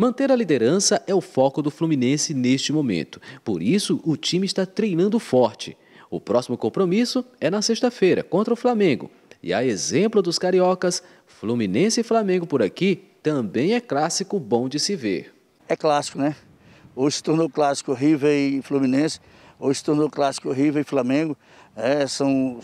Manter a liderança é o foco do Fluminense neste momento. Por isso, o time está treinando forte. O próximo compromisso é na sexta-feira contra o Flamengo. E a exemplo dos cariocas, Fluminense e Flamengo por aqui também é clássico bom de se ver. É clássico, né? Hoje se tornou clássico River e Fluminense, hoje se tornou clássico River e Flamengo. É, são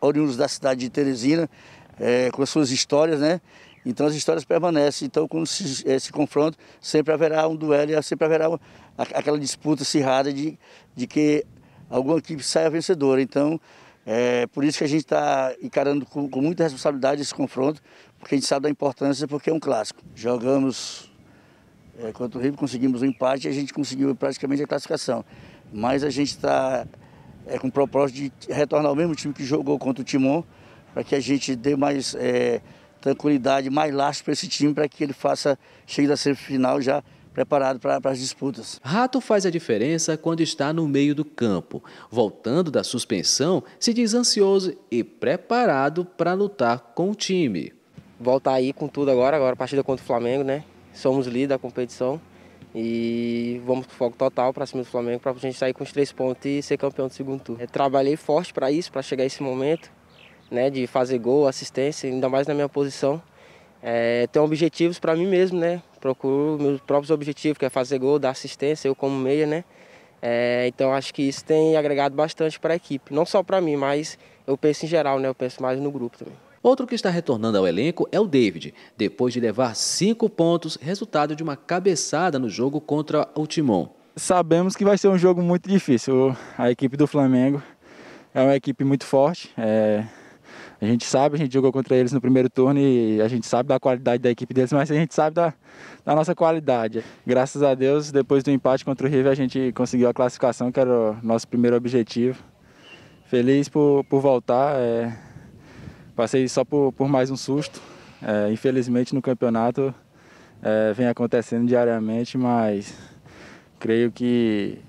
oriundos da cidade de Teresina, é, com as suas histórias, né? Então as histórias permanecem. Então, quando se, esse eh, confronto, sempre haverá um duelo e sempre haverá uma, aquela disputa acirrada de, de que alguma equipe saia vencedora. Então, é por isso que a gente está encarando com, com, muita responsabilidade esse confronto, porque a gente sabe da importância, porque é um clássico. Jogamos é, contra o Rio, conseguimos o um empate e a gente conseguiu praticamente a classificação. Mas a gente está é, com o propósito de retornar ao mesmo time que jogou contra o Timon, para que a gente dê mais. É, tranquilidade, mais lastro para esse time, para que ele faça, chegue da semifinal já preparado para, as disputas. Rato faz a diferença quando está no meio do campo. Voltando da suspensão, se diz ansioso e preparado para lutar com o time. Voltar aí com tudo agora, agora a partida contra o Flamengo, né? Somos líder da competição e vamos com foco total para cima do Flamengo para a gente sair com os três pontos e ser campeão do segundo turno. Eu é, trabalhei forte para isso, para chegar a esse momento né, de fazer gol, assistência, ainda mais na minha posição. É, tenho objetivos para mim mesmo, né? Procuro meus próprios objetivos, que é fazer gol, dar assistência, eu como meia, né? É, então acho que isso tem agregado bastante para a equipe, não só para mim, mas eu penso em geral, né? Eu penso mais no grupo também. Outro que está retornando ao elenco é o David, depois de levar cinco pontos, resultado de uma cabeçada no jogo contra o Timon. Sabemos que vai ser um jogo muito difícil. A equipe do Flamengo é uma equipe muito forte, é, a gente sabe, a gente jogou contra eles no primeiro turno e a gente sabe da qualidade da equipe deles, mas a gente sabe da, da nossa qualidade. Graças a Deus, depois do empate contra o River, a gente conseguiu a classificação, que era o nosso primeiro objetivo. Feliz por, por voltar. É, passei só por, por mais um susto. É, infelizmente, no campeonato é, vem acontecendo diariamente, mas creio que,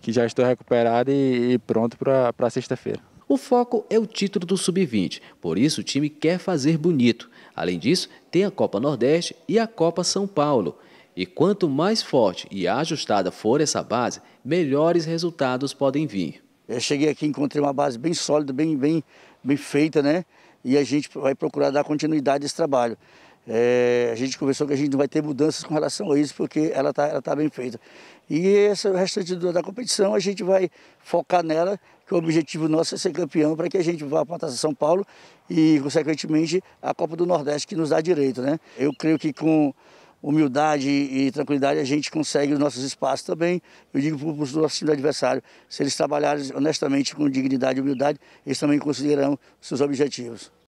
que já estou recuperado e, e pronto para sexta-feira. O foco é o título do Sub-20, por isso o time quer fazer bonito. Além disso, tem a Copa Nordeste e a Copa São Paulo. E quanto mais forte e ajustada for essa base, melhores resultados podem vir. Eu cheguei aqui, encontrei uma base bem sólida, bem, bem, bem feita, né? E a gente vai procurar dar continuidade a esse trabalho. É, a gente conversou que a gente não vai ter mudanças com relação a isso, porque ela está ela tá bem feita. E esse, o restante da competição a gente vai focar nela, que o objetivo nosso é ser campeão para que a gente vá para a São Paulo e, consequentemente, a Copa do Nordeste, que nos dá direito. Né? Eu creio que com humildade e tranquilidade a gente consegue os nossos espaços também. Eu digo para os nossos time adversário, se eles trabalharem honestamente com dignidade e humildade, eles também conseguirão seus objetivos.